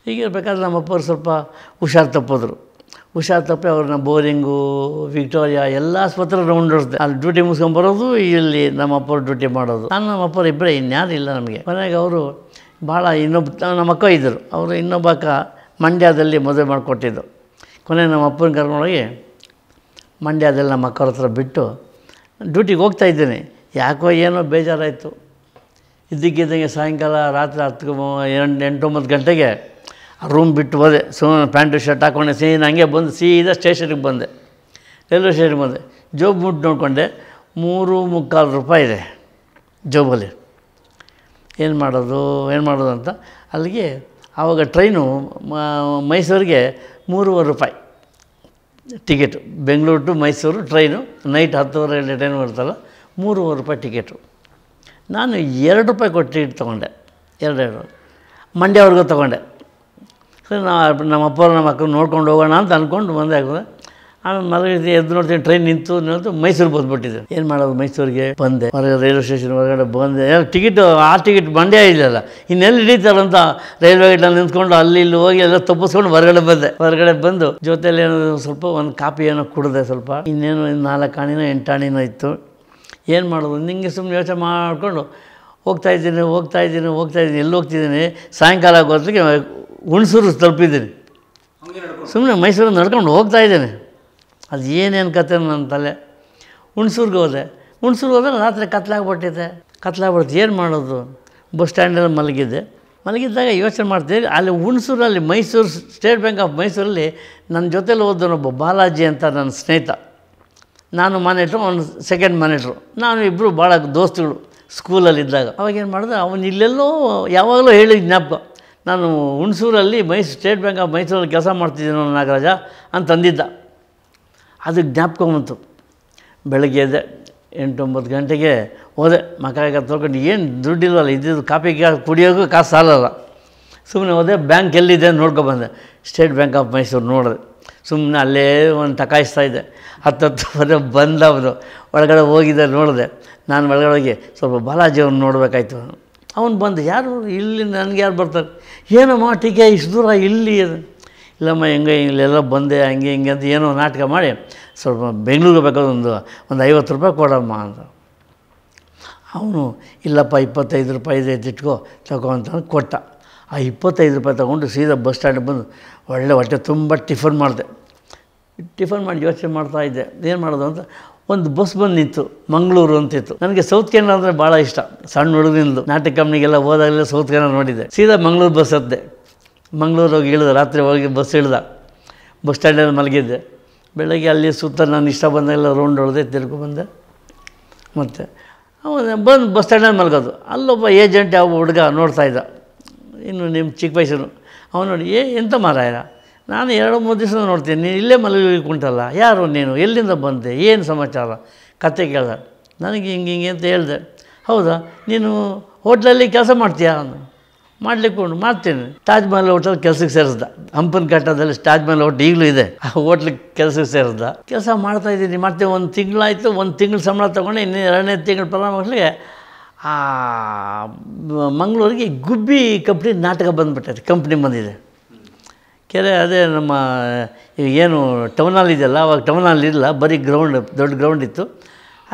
ಹೀಗಿರ್ಬೇಕಾದ್ರೆ ನಮ್ಮ ಅಪ್ಪರು ಸ್ವಲ್ಪ ಹುಷಾರು ತಪ್ಪಿದ್ರು ಹುಷಾರು ತಪ್ಪಿ ಅವ್ರನ್ನ ಬೋರಿಂಗು ವಿಕ್ಟೋರಿಯಾ ಎಲ್ಲ ಆಸ್ಪತ್ರೆ ರೌಂಡ್ ಹೊಡ್ದೆ ಅಲ್ಲಿ ಡ್ಯೂಟಿ ಬರೋದು ಇಲ್ಲಿ ನಮ್ಮ ಅಪ್ಪರು ಡ್ಯೂಟಿ ಮಾಡೋದು ನಾನು ನಮ್ಮ ಅಪ್ಪರು ಇಬ್ಬರೇ ಇನ್ಯಾರು ಇಲ್ಲ ನಮಗೆ ಕೊನೆಗೆ ಅವರು ಭಾಳ ಇನ್ನೊಬ್ಬ ನಮ್ಮ ಅಕ್ಕ ಇದ್ದರು ಅವರು ಇನ್ನೊಬ್ಬ ಅಕ್ಕ ಮಂಡ್ಯದಲ್ಲಿ ಮದುವೆ ಮಾಡಿಕೊಟ್ಟಿದ್ದು ಕೊನೆ ನಮ್ಮ ಅಪ್ಪನ ಕರ್ಕೊಂಡೋಗಿ ಮಂಡ್ಯದಲ್ಲಿ ನಮ್ಮ ಅಕ್ಕವ್ರ ಹತ್ರ ಬಿಟ್ಟು ಡ್ಯೂಟಿಗೆ ಹೋಗ್ತಾ ಯಾಕೋ ಏನೋ ಬೇಜಾರಾಯಿತು ಇದ್ದಕ್ಕಿದ್ದಂಗೆ ಸಾಯಂಕಾಲ ರಾತ್ರಿ ಹತ್ತು ಎಂಟು ಒಂಬತ್ತು ಗಂಟೆಗೆ ರೂಮ್ ಬಿಟ್ಟು ಹೋದೆ ಸುಮ್ಮನೆ ಪ್ಯಾಂಟು ಶರ್ಟ್ ಹಾಕ್ಕೊಂಡೆ ಸೀನ್ ಹಂಗೆ ಬಂದು ಸೀದಾ ಸ್ಟೇಷನಿಗೆ ಬಂದೆ ರೈಲ್ವೆ ಸ್ಟೇಷನ್ಗೆ ಬಂದೆ ಜೋಬ್ ಮುಟ್ಟು ನೋಡಿಕೊಂಡೆ ಮೂರು ಮುಕ್ಕಾಲು ರೂಪಾಯಿ ಇದೆ ಜೋಬಲ್ಲಿ ಏನು ಮಾಡೋದು ಏನು ಮಾಡೋದು ಅಂತ ಅಲ್ಲಿಗೆ ಆವಾಗ ಟ್ರೈನು ಮೈಸೂರಿಗೆ ಮೂರುವರೆ ರೂಪಾಯಿ ticket Bengaluru to Mysuru train night ಹತ್ತುವರೆ ಟ್ರೈನ್ ಬರ್ತಲ್ಲ ಮೂರುವರೆ ರೂಪಾಯಿ ಟಿಕೆಟು ನಾನು ಎರಡು ರೂಪಾಯಿ ಕೊಟ್ಟು ಟಿಕೆಟ್ ತೊಗೊಂಡೆ ಎರಡೆರಡು ಮಂಡ್ಯವರೆಗೂ ತೊಗೊಂಡೆ ಸರಿ ನಾವು ನಮ್ಮ ಅಪ್ಪ ನಮ್ಮ ಅಕ್ಕ ನೋಡ್ಕೊಂಡು ಹೋಗೋಣ ಅಂತ ಅಂದ್ಕೊಂಡು ಬಂದೆ ಆಗ್ತದೆ ಆಮೇಲೆ ಮಲಗಿದ್ದು ಎದ್ದು ನೋಡ್ತೀನಿ ಟ್ರೈನ್ ನಿಂತು ನಿಂತು ಮೈಸೂರಿಗೆ ಬಂದುಬಿಟ್ಟಿದ್ದೆ ಏನು ಮಾಡೋದು ಮೈಸೂರಿಗೆ ಬಂದೆ ಹೊರಗೆ ರೈಲ್ವೆ ಸ್ಟೇಷನ್ ಹೊರಗಡೆ ಬಂದೆ ಟಿಕೆಟ್ ಆ ಟಿಕೆಟ್ ಮಂಡ್ಯ ಇಲ್ಲಲ್ಲ ಇನ್ನೆಲ್ಲಿ ಹಿಡಿತಾರಂತ ರೈಲ್ವೆ ಗೇಟ್ನಲ್ಲಿ ನಿಂತ್ಕೊಂಡು ಅಲ್ಲಿ ಇಲ್ಲಿ ಹೋಗಿ ಎಲ್ಲ ತಪ್ಪಿಸ್ಕೊಂಡು ಹೊರಗಡೆ ಬಂದೆ ಹೊರಗಡೆ ಬಂದು ಜೊತೆಯಲ್ಲಿ ಏನೋ ಸ್ವಲ್ಪ ಒಂದು ಕಾಪಿ ಏನೋ ಕುಡಿದೆ ಸ್ವಲ್ಪ ಇನ್ನೇನು ನಾಲ್ಕು ಎಂಟು ಎಂಟಾಣಿನೋ ಇತ್ತು ಏನು ಮಾಡೋದು ನಿಂಗೆ ಸುಮ್ಮನೆ ಯೋಚನೆ ಮಾಡಿಕೊಂಡು ಇದ್ದೀನಿ ಹೋಗ್ತಾ ಇದ್ದೀನಿ ಎಲ್ಲಿ ಹೋಗ್ತಿದ್ದೀನಿ ಸಾಯಂಕಾಲ ಆಗೋತ್ತಿಗೆ ಹುಣಸೂರು ತಲುಪಿದ್ದೀನಿ ಸುಮ್ಮನೆ ಮೈಸೂರಲ್ಲಿ ನಡ್ಕೊಂಡು ಹೋಗ್ತಾಯಿದ್ದೇನೆ ಅದು ಏನೇನು ಕತೆ ನನ್ನ ತಲೆ ಹುಣಸೂರಿಗೆ ಹೋದೆ ಹುಣಸೂರು ಹೋದ್ರೆ ರಾತ್ರಿ ಕತ್ಲಾಗ್ಬಿಟ್ಟಿದ್ದೆ ಕತ್ಲಾಗ್ಬಿಡ್ತು ಏನು ಮಾಡೋದು ಬಸ್ ಸ್ಟ್ಯಾಂಡಲ್ಲಿ ಮಲಗಿದ್ದೆ ಮಲಗಿದ್ದಾಗ ಯೋಚನೆ ಮಾಡ್ತೀವಿ ಅಲ್ಲಿ ಹುಣಸೂರಲ್ಲಿ ಮೈಸೂರು ಸ್ಟೇಟ್ ಬ್ಯಾಂಕ್ ಆಫ್ ಮೈಸೂರಲ್ಲಿ ನನ್ನ ಜೊತೇಲಿ ಓದೋನೊಬ್ಬ ಬಾಲಾಜಿ ಅಂತ ನನ್ನ ಸ್ನೇಹಿತ ನಾನು ಮ್ಯಾನೇಜ್ರು ಅವನು ಸೆಕೆಂಡ್ ಮ್ಯಾನೇಜರು ನಾನು ಇಬ್ಬರು ಭಾಳ ದೋಸ್ತುಗಳು ಸ್ಕೂಲಲ್ಲಿದ್ದಾಗ ಅವಾಗೇನು ಮಾಡಿದೆ ಅವನು ಇಲ್ಲೆಲ್ಲೋ ಯಾವಾಗಲೂ ಹೇಳಿದ ಜ್ಞಾಪಕ ನಾನು ಹುಣಸೂರಲ್ಲಿ ಮೈಸೂರು ಸ್ಟೇಟ್ ಬ್ಯಾಂಕ್ ಆಫ್ ಮೈಸೂರಲ್ಲಿ ಕೆಲಸ ಮಾಡ್ತಿದ್ದೀನೋ ನಾಗರಾಜ ಅಂತಂದಿದ್ದ ಅದು ಜ್ಞಾಪಕ ಬಂತು ಬೆಳಗ್ಗೆ ಎದ್ದೆ ಎಂಟೊಂಬತ್ತು ಗಂಟೆಗೆ ಹೋದೆ ಮಕ್ಕಳಿಗೆ ತೊಳ್ಕೊಂಡು ಏನು ದುಡ್ಡಿಲ್ಲ ಇದ್ದಿದ್ದು ಕಾಫಿ ಕುಡಿಯೋಕ್ಕೂ ಕಾಸು ಸಾಲಲ್ಲ ಸುಮ್ಮನೆ ಹೋದೆ ಬ್ಯಾಂಕ್ ಎಲ್ಲಿದೆ ನೋಡ್ಕೊಬಂದೆ ಸ್ಟೇಟ್ ಬ್ಯಾಂಕ್ ಆಫ್ ಮೈಸೂರು ನೋಡಿದೆ ಸುಮ್ಮನೆ ಅಲ್ಲೇ ಒಂದು ತಕಾಯಿಸ್ತಾ ಇದ್ದೆ ಹತ್ತತ್ತು ಪದ ಬಂದ ಬಂದವರು ಒಳಗಡೆ ಹೋಗಿದ್ದ ನೋಡಿದೆ ನಾನು ಒಳಗಡೆ ಹೋಗಿ ಸ್ವಲ್ಪ ಬಾಲಾಜಿ ಅವ್ನು ನೋಡಬೇಕಾಯ್ತು ಅವನು ಬಂದ ಯಾರು ಇಲ್ಲಿ ನನಗೆ ಯಾರು ಬರ್ತಾರೆ ಏನಮ್ಮ ಟೀಕೆ ಇಷ್ಟು ದೂರ ಇಲ್ಲಿ ಅದು ಇಲ್ಲಮ್ಮ ಹೆಂಗೆ ಇಲ್ಲೆಲ್ಲ ಬಂದೆ ಹಂಗೆ ಹಿಂಗೆ ಅಂತ ಏನೋ ನಾಟಕ ಮಾಡಿ ಸ್ವಲ್ಪ ಬೆಂಗಳೂರಿಗೆ ಬೇಕಾದ್ರೆ ಒಂದು ಒಂದು ಐವತ್ತು ರೂಪಾಯಿ ಕೊಡಮ್ಮ ಅಂತ ಅವನು ಇಲ್ಲಪ್ಪ ಇಪ್ಪತ್ತೈದು ರೂಪಾಯಿ ಇದೆ ಇಟ್ಕೋ ತಗೋ ಅಂತ ಕೊಟ್ಟ ಆ ಇಪ್ಪತ್ತೈದು ರೂಪಾಯಿ ತೊಗೊಂಡು ಸೀದಾ ಬಸ್ ಸ್ಟ್ಯಾಂಡಿಗೆ ಬಂದು ಒಳ್ಳೆ ಹೊಟ್ಟೆ ತುಂಬ ಟಿಫನ್ ಮಾಡಿದೆ ಟಿಫನ್ ಮಾಡಿ ಯೋಚನೆ ಮಾಡ್ತಾ ಇದ್ದೆ ಏನು ಮಾಡೋದು ಅಂತ ಒಂದು ಬಸ್ ಬಂದು ನಿಂತು ಮಂಗಳೂರು ಅಂತಿತ್ತು ನನಗೆ ಸೌತ್ ಕೆನರಾ ಅಂದರೆ ಭಾಳ ಇಷ್ಟ ಸಣ್ಣ ಹುಡುಗನಿಂದ ನಾಟಕ ಕಂಪ್ನಿಗೆಲ್ಲ ಹೋದಾಗಲೇ ಸೌತ್ ಕೆನರಾ ನೋಡಿದ್ದೆ ಸೀದಾ ಮಂಗಳೂರು ಬಸ್ ಹತ್ತಿದೆ ಮಂಗಳೂರು ಹೋಗಿ ಇಳಿದ ರಾತ್ರಿ ಹೋಗಿ ಬಸ್ ಇಳ್ದ ಬಸ್ ಸ್ಟ್ಯಾಂಡಲ್ಲಿ ಮಲಗಿದ್ದೆ ಬೆಳಗ್ಗೆ ಅಲ್ಲಿ ಸುತ್ತ ನಾನು ಇಷ್ಟ ಬಂದಾಗೆಲ್ಲ ರೌಂಡ್ ಹೊಡೆದೆ ಬಂದೆ ಮತ್ತು ಅವನು ಬಂದು ಬಸ್ ಸ್ಟ್ಯಾಂಡಲ್ಲಿ ಮಲಗೋದು ಅಲ್ಲೊಬ್ಬ ಏಜೆಂಟ್ ಯಾವ ಹುಡುಗ ನೋಡ್ತಾ ಇದ್ದ ಇನ್ನು ನಿಮ್ಮ ಚಿಕ್ಕ ವಯಸ್ಸನು ಅವನು ನೋಡಿ ಏ ಎಂತ ಮಾರಾಯ ನಾನು ಎರಡು ಮೂರು ದಿವಸ ನೋಡ್ತೀನಿ ನೀನು ಇಲ್ಲೇ ಮಲಗಿ ಕುಂಟಲ್ಲ ಯಾರು ನೀನು ಎಲ್ಲಿಂದ ಬಂದೆ ಏನು ಸಮಾಚಾರ ಕತೆ ಕೇಳ್ದ ನನಗೆ ಹಿಂಗೆ ಹಿಂಗೆ ಅಂತ ಹೇಳಿದೆ ಹೌದಾ ನೀನು ಹೋಟ್ಲಲ್ಲಿ ಕೆಲಸ ಮಾಡ್ತೀಯಾ ಅವನು ಮಾಡಲಿಕ್ಕೆ ಉಂಟು ಮಾಡ್ತೀನಿ ತಾಜ್ ಮಹಲ್ ಹೋಟೆಲ್ ಕೆಲಸಕ್ಕೆ ಸೇರಿಸ್ದ ಹಂಪನ್ ಘಟ್ಟದಲ್ಲಿ ತಾಜ್ ಮಹಲ್ ಹೋಟ್ಲ್ ಈಗಲೂ ಇದೆ ಆ ಹೋಟ್ಲಿಗೆ ಕೆಲಸಕ್ಕೆ ಸೇರಿಸ್ದ ಕೆಲಸ ಮಾಡ್ತಾ ಮತ್ತೆ ಒಂದು ತಿಂಗಳಾಯಿತು ಒಂದು ತಿಂಗಳು ಸಂಬಳ ತೊಗೊಂಡು ಇನ್ನೂ ಎರಡನೇ ತಿಂಗಳು ಪ್ರಾರಂಭಗಳಿಗೆ ಆ ಮಂಗಳೂರಿಗೆ ಗುಬ್ಬಿ ಕಂಪ್ನಿ ನಾಟಕ ಬಂದುಬಿಟ್ಟೈತೆ ಕಂಪ್ನಿ ಬಂದಿದೆ ಕೆರೆ ಅದೇ ನಮ್ಮ ಏನು ಟೌನಲ್ಲಿ ಇದೆಯಲ್ಲ ಅವಾಗ ಟೌನಲ್ಲಿ ಇಲ್ಲ ಬರೀ ಗ್ರೌಂಡ್ ದೊಡ್ಡ ಗ್ರೌಂಡ್ ಇತ್ತು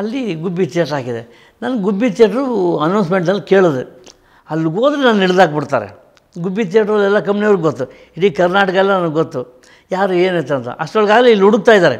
ಅಲ್ಲಿ ಗುಬ್ಬಿ ಥಿಯೇಟ್ರ್ ಹಾಕಿದೆ ನಾನು ಗುಬ್ಬಿ ಥಿಯೇಟ್ರು ಅನೌನ್ಸ್ಮೆಂಟಲ್ಲಿ ಕೇಳಿದೆ ಅಲ್ಲಿಗೆ ಹೋದ್ರೆ ನಾನು ಹಿಡಿದಾಕ್ಬಿಡ್ತಾರೆ ಗುಬ್ಬಿ ಎಲ್ಲ ಕಂಪ್ನಿಯವ್ರಿಗೆ ಗೊತ್ತು ಇಡೀ ಕರ್ನಾಟಕ ಎಲ್ಲ ನನಗೆ ಗೊತ್ತು ಯಾರು ಏನೈತೆ ಅಂತ ಅಷ್ಟೊಳಗಾಗಲೇ ಇಲ್ಲಿ ಹುಡುಕ್ತಾ ಇದ್ದಾರೆ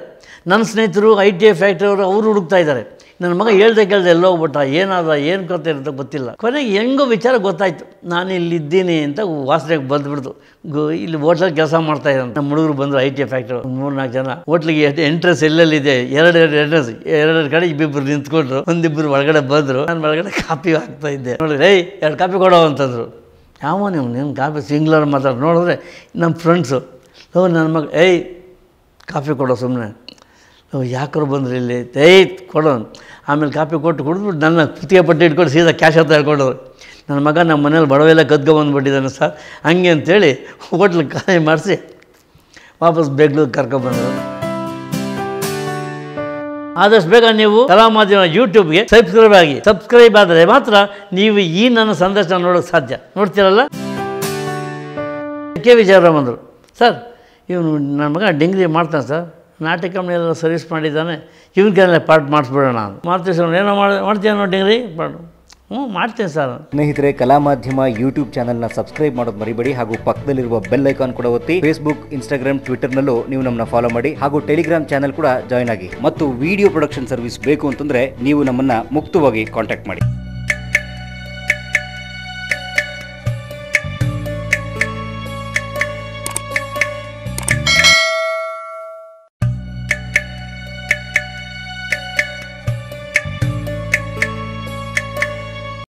ನನ್ನ ಸ್ನೇಹಿತರು ಐ ಟಿ ಐ ಫ್ಯಾಕ್ಟ್ರಿಯವರು ಅವರು ಹುಡುಕ್ತಾ ಇದ್ದಾರೆ ನನ್ನ ಮಗ ಹೇಳ್ದೆ ಕೇಳ್ದೆ ಎಲ್ಲ ಹೋಗ್ಬಿಟ್ಟ ಏನಾದ ಏನು ಕೊರತೆ ಅಂತ ಗೊತ್ತಿಲ್ಲ ಕೊನೆಗೆ ಹೆಂಗೋ ವಿಚಾರ ಗೊತ್ತಾಯಿತು ನಾನು ಇಲ್ಲಿದ್ದೀನಿ ಅಂತ ವಾಸನೆಗೆ ಬಂದುಬಿಡ್ತು ಗೋ ಇಲ್ಲಿ ಹೋಟ್ಲಲ್ಲಿ ಕೆಲಸ ಮಾಡ್ತಾ ಇದ್ದಾನೆ ನಮ್ಮ ಹುಡುಗರು ಬಂದರು ಐ ಟಿ ಫ್ಯಾಕ್ಟ್ರಿ ಮೂರು ನಾಲ್ಕು ಜನ ಹೋಟ್ಲಿಗೆ ಎಂಟ್ರೆನ್ಸ್ ಎಲ್ಲೆಲ್ಲಿದೆ ಎರಡು ಎರಡು ಎಂಟ್ರೆನ್ಸ್ ಎರಡೆರಡು ಕಡೆ ಇಬ್ಬಿಬ್ಬರು ನಿಂತ್ಕೊಂಡ್ರು ಒಂದಿಬ್ಬರು ಒಳಗಡೆ ಬಂದರು ನಾನು ಒಳಗಡೆ ಕಾಪಿ ಹಾಕ್ತಾ ಇದ್ದೆ ನೋಡಿದ್ರೆ ಏಯ್ ಎರಡು ಕಾಪಿ ಕೊಡೋ ಅಂತಂದರು ಯಾವ ನೀವು ನಿಮ್ಮ ಕಾಫಿ ಸಿಂಗ್ಲರ್ ಮಾತಾಡಿ ನೋಡಿದ್ರೆ ನಮ್ಮ ಫ್ರೆಂಡ್ಸು ಹೋ ನನ್ನ ಮಗ ಏಯ್ ಕಾಫಿ ಕೊಡೋ ಸುಮ್ಮನೆ ಯಾಕರು ಬಂದ್ರಿ ಇಲ್ಲಿ ತೈ ಕೊಡೋ ಆಮೇಲೆ ಕಾಪಿ ಕೊಟ್ಟು ಕುಡಿದ್ಬಿಟ್ಟು ನನ್ನ ಕುತ್ತಿಗೆ ಪಟ್ಟಿ ಇಟ್ಕೊಂಡು ಸೀದಾ ಕ್ಯಾಶ್ ಅಂತ ಹೇಳ್ಕೊಂಡವ್ರು ನನ್ನ ಮಗ ನಮ್ಮ ಮನೇಲಿ ಬಡವೆಲ್ಲ ಗದ್ಗ ಬಂದುಬಿಟ್ಟಿದ್ದಾನೆ ಸರ್ ಹಂಗೆ ಅಂತೇಳಿ ಹೋಟ್ಲಿಗೆ ಖಾಲಿ ಮಾಡಿಸಿ ವಾಪಸ್ ಬೆಂಗ್ಳೂರಿಗೆ ಕರ್ಕೊಂಡ್ಬಂದರು ಆದಷ್ಟು ಬೇಗ ನೀವು ಕಲಾ ಮಾಧ್ಯಮ ಯೂಟ್ಯೂಬ್ಗೆ ಸಬ್ಸ್ಕ್ರೈಬ್ ಆಗಿ ಸಬ್ಸ್ಕ್ರೈಬ್ ಆದರೆ ಮಾತ್ರ ನೀವು ಈ ನನ್ನ ಸಂದರ್ಶನ ನೋಡೋಕ್ಕೆ ಸಾಧ್ಯ ನೋಡ್ತೀರಲ್ಲ ಕೆ ವಿಜಯರಾಮ್ ಅಂದರು ಸರ್ ಇವನು ನನ್ನ ಮಗ ಡಿಂಗ್ರಿ ಮಾಡ್ತಾನೆ ಸರ್ ನಾಟಕ ಕಂಪ್ನಿಯೆಲ್ಲ ಸರ್ವಿಸ್ ಮಾಡಿದ್ದಾನೆ ಇವನಿಗೆಲ್ಲ ಪಾರ್ಟ್ ಮಾಡಿಸ್ಬಿಡೋಣ ಮಾಡ್ತೀವಿ ಸರ್ ಏನೋ ಮಾಡಿ ಮಾಡ್ತೀಯ ನೋಡಿ ಹ್ಞೂ ಮಾಡ್ತೀನಿ ಸರ್ ಸ್ನೇಹಿತರೆ ಕಲಾ ಮಾಧ್ಯಮ ಯೂಟ್ಯೂಬ್ ಚಾನಲ್ನ ಸಬ್ಸ್ಕ್ರೈಬ್ ಮಾಡೋದು ಮರಿಬೇಡಿ ಹಾಗೂ ಪಕ್ಕದಲ್ಲಿರುವ ಬೆಲ್ ಐಕಾನ್ ಕೂಡ ಒತ್ತಿ ಫೇಸ್ಬುಕ್ ಇನ್ಸ್ಟಾಗ್ರಾಮ್ ಟ್ವಿಟರ್ನಲ್ಲೂ ನೀವು ನಮ್ಮನ್ನ ಫಾಲೋ ಮಾಡಿ ಹಾಗೂ ಟೆಲಿಗ್ರಾಮ್ ಚಾನೆಲ್ ಕೂಡ ಜಾಯ್ನ್ ಆಗಿ ಮತ್ತು ವಿಡಿಯೋ ಪ್ರೊಡಕ್ಷನ್ ಸರ್ವಿಸ್ ಬೇಕು ಅಂತಂದರೆ ನೀವು ನಮ್ಮನ್ನು ಮುಕ್ತವಾಗಿ ಕಾಂಟ್ಯಾಕ್ಟ್ ಮಾಡಿ